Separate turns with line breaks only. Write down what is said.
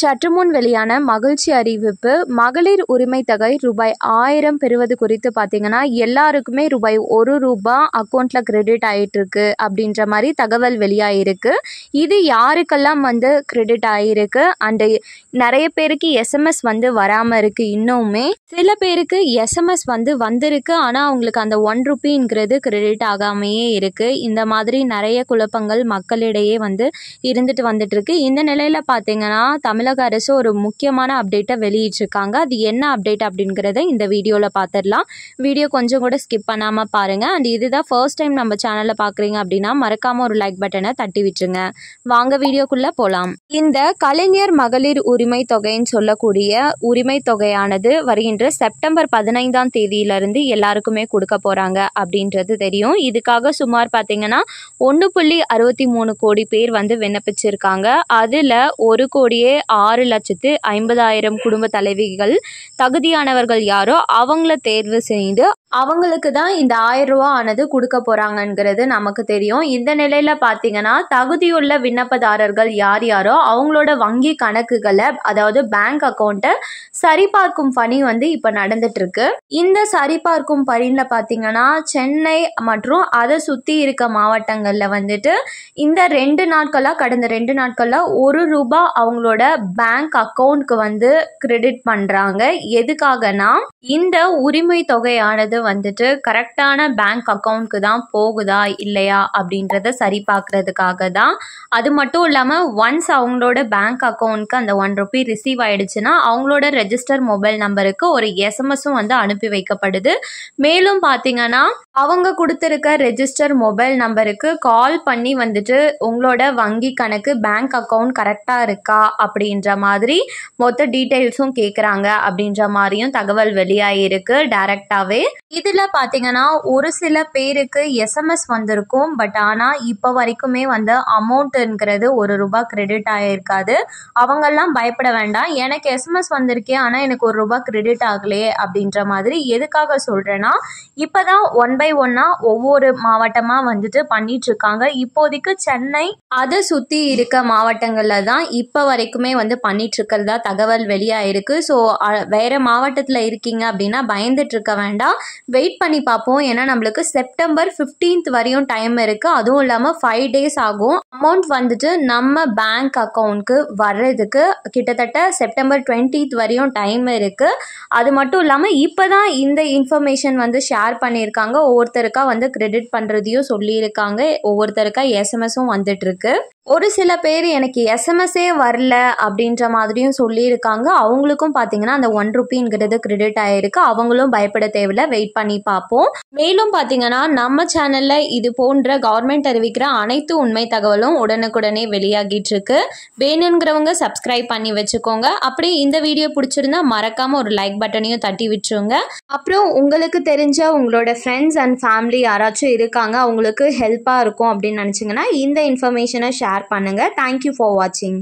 சற்று முன் வெளியான மகிழ்ச்சி அறிவிப்பு மகளிர் உரிமை தொகை ரூபாய் ஆயிரம் பெறுவது குறித்து பார்த்தீங்கன்னா எல்லாருக்குமே ரூபாய் ஒரு ரூபா அக்கௌண்ட்டில் கிரெடிட் இருக்கு அப்படின்ற மாதிரி தகவல் வெளியாயிருக்கு இது யாருக்கெல்லாம் வந்து கிரெடிட் ஆகிருக்கு அண்டு நிறைய பேருக்கு எஸ்எம்எஸ் வந்து வராமல் இருக்குது இன்னுமே சில பேருக்கு எஸ்எம்எஸ் வந்து வந்திருக்கு ஆனால் அவங்களுக்கு அந்த ஒன் ருபிங்கிறது கிரெடிட் ஆகாமையே இருக்குது இந்த மாதிரி நிறைய குழப்பங்கள் மக்களிடையே வந்து இருந்துட்டு இருக்கு இந்த நிலையில் பாத்தீங்கன்னா தமிழ் தமிழக அரசு ஒரு முக்கியமான அப்டேட்டை வெளியிட்டிருக்காங்க அது என்ன அப்டேட் அப்படிங்கிறத இந்த வீடியோவில் பார்த்துடலாம் வீடியோ கொஞ்சம் கூட ஸ்கிப் பண்ணாமல் பாருங்கள் அண்ட் இதுதான் ஃபர்ஸ்ட் டைம் நம்ம சேனலில் பார்க்குறீங்க அப்படின்னா மறக்காமல் ஒரு லைக் பட்டனை தட்டி விட்டுருங்க வாங்க வீடியோக்குள்ளே போகலாம் இந்த கலைஞர் மகளிர் உரிமை தொகைன்னு சொல்லக்கூடிய உரிமை தொகையானது வருகின்ற செப்டம்பர் பதினைந்தாம் தேதியிலிருந்து எல்லாருக்குமே கொடுக்க போகிறாங்க அப்படின்றது தெரியும் இதுக்காக சுமார் பார்த்தீங்கன்னா ஒன்று புள்ளி அறுபத்தி மூணு கோடி பேர் வந்து விண்ணப்பிச்சிருக்காங்க அதில் ஒரு கோடியே ஆறு லட்சத்து ஐம்பதாயிரம் குடும்ப தலைவிகள் தகுதியானவர்கள் யாரோ அவங்கள தேர்வு செய்து அவங்களுக்கு தான் இந்த ஆயிரம் ரூபா ஆனது கொடுக்க போகிறாங்கங்கிறது நமக்கு தெரியும் இந்த நிலையில் பார்த்தீங்கன்னா தகுதியுள்ள விண்ணப்பதாரர்கள் யார் யாரோ அவங்களோட வங்கி கணக்குகளை அதாவது பேங்க் அக்கௌண்ட்டை சரிபார்க்கும் பணி வந்து இப்போ இருக்கு இந்த சரிபார்க்கும் பணியில் பார்த்தீங்கன்னா சென்னை மற்றும் அதை சுற்றி இருக்க மாவட்டங்களில் வந்துட்டு இந்த ரெண்டு நாட்களாக கடந்த ரெண்டு நாட்களில் ஒரு ரூபா அவங்களோட பேங்க் அக்கௌண்ட்க்கு வந்து கிரெடிட் பண்ணுறாங்க எதுக்காகனா இந்த உரிமை தொகையானது வந்துட்டு கரெக்டான பேங்க் அக்கௌண்ட்க்கு தான் போகுதா இல்லையா அப்படின்றத சரி பார்க்குறதுக்காக தான் அது மட்டும் இல்லாமல் ஒன்ஸ் அவங்களோட பேங்க் அக்கௌண்ட்க்கு அந்த ஒன் ருபி ரிசீவ் ஆகிடுச்சுன்னா அவங்களோட ரெஜிஸ்டர் மொபைல் நம்பருக்கு ஒரு எஸ்எம்எஸும் வந்து அனுப்பி வைக்கப்படுது மேலும் பார்த்தீங்கன்னா அவங்க கொடுத்துருக்க ரெஜிஸ்டர் மொபைல் நம்பருக்கு கால் பண்ணி வந்துட்டு உங்களோட வங்கி கணக்கு பேங்க் அக்கௌண்ட் கரெக்டாக இருக்கா அப்படின்ற மாதிரி மொத்த டீட்டெயில்ஸும் கேட்குறாங்க அப்படின்ற மாதிரியும் தகவல் வெளியாகிருக்கு டைரெக்டாகவே இதில் பார்த்தீங்கன்னா ஒரு சில பேருக்கு எஸ்எம்எஸ் வந்திருக்கும் பட் ஆனால் இப்போ வரைக்குமே வந்து அமௌண்ட்டுங்கிறது ஒரு ரூபா கிரெடிட் ஆகியிருக்காது அவங்கெல்லாம் பயப்பட வேண்டாம் எனக்கு எஸ்எம்எஸ் வந்திருக்கே ஆனால் எனக்கு ஒரு ரூபா கிரெடிட் ஆகலையே அப்படின்ற மாதிரி எதுக்காக சொல்கிறேன்னா இப்போ தான் ஒன் பை ஒன்றை ஒன்றா ஒவ்வொரு மாவட்டமாக வந்துட்டு இருக்காங்க இப்போதைக்கு சென்னை அதை சுற்றி இருக்க மாவட்டங்களில் தான் இப்போ வரைக்குமே வந்து இருக்கிறதா தகவல் வெளியாகிருக்கு ஸோ வேறு மாவட்டத்தில் இருக்கீங்க அப்படின்னா இருக்க வேண்டாம் வெயிட் பண்ணி பார்ப்போம் ஏன்னா நம்மளுக்கு செப்டம்பர் ஃபிஃப்டீன்த் வரையும் டைம் இருக்குது அதுவும் இல்லாமல் ஃபைவ் டேஸ் ஆகும் அமௌண்ட் வந்துட்டு நம்ம பேங்க் அக்கௌண்ட்க்கு வர்றதுக்கு கிட்டத்தட்ட செப்டம்பர் டுவெண்ட்டீத் வரையும் டைம் இருக்குது அது மட்டும் இல்லாமல் இப்போ தான் இந்த இன்ஃபர்மேஷன் வந்து ஷேர் பண்ணியிருக்காங்க ஒவ்வொருத்தருக்காக வந்து கிரெடிட் பண்ணுறதையும் சொல்லியிருக்காங்க ஒவ்வொருத்தருக்காக எஸ்எம்எஸும் வந்துட்டுருக்கு ஒரு சில பேர் எனக்கு எஸ்எம்எஸ்ஸே வரல அப்படின்ற மாதிரியும் சொல்லியிருக்காங்க அவங்களுக்கும் பார்த்தீங்கன்னா அந்த ஒன் ருப்பிங்கிறது கிரெடிட் ஆகிருக்கு அவங்களும் பயப்பட தேவையில்ல வெயிட் பண்ணி பார்ப்போம் மேலும் பார்த்தீங்கன்னா நம்ம சேனலில் இது போன்ற கவர்மெண்ட் அறிவிக்கிற அனைத்து உண்மை தகவலும் உடனுக்குடனே வெளியாகிட்டு இருக்கு வேணுங்கிறவங்க சப்ஸ்கிரைப் பண்ணி வச்சுக்கோங்க அப்படியே இந்த வீடியோ பிடிச்சிருந்தா மறக்காமல் ஒரு லைக் பட்டனையும் தட்டி விட்டுருங்க அப்புறம் உங்களுக்கு தெரிஞ்ச உங்களோட ஃப்ரெண்ட்ஸ் அண்ட் ஃபேமிலி யாராச்சும் இருக்காங்க அவங்களுக்கு ஹெல்ப்பாக இருக்கும் அப்படின்னு நினச்சிங்கன்னா இந்த இன்ஃபர்மேஷனை ஷேர் ஷேர் பண்ணுங்கள் தேங்க்யூ ஃபார் வாட்சிங்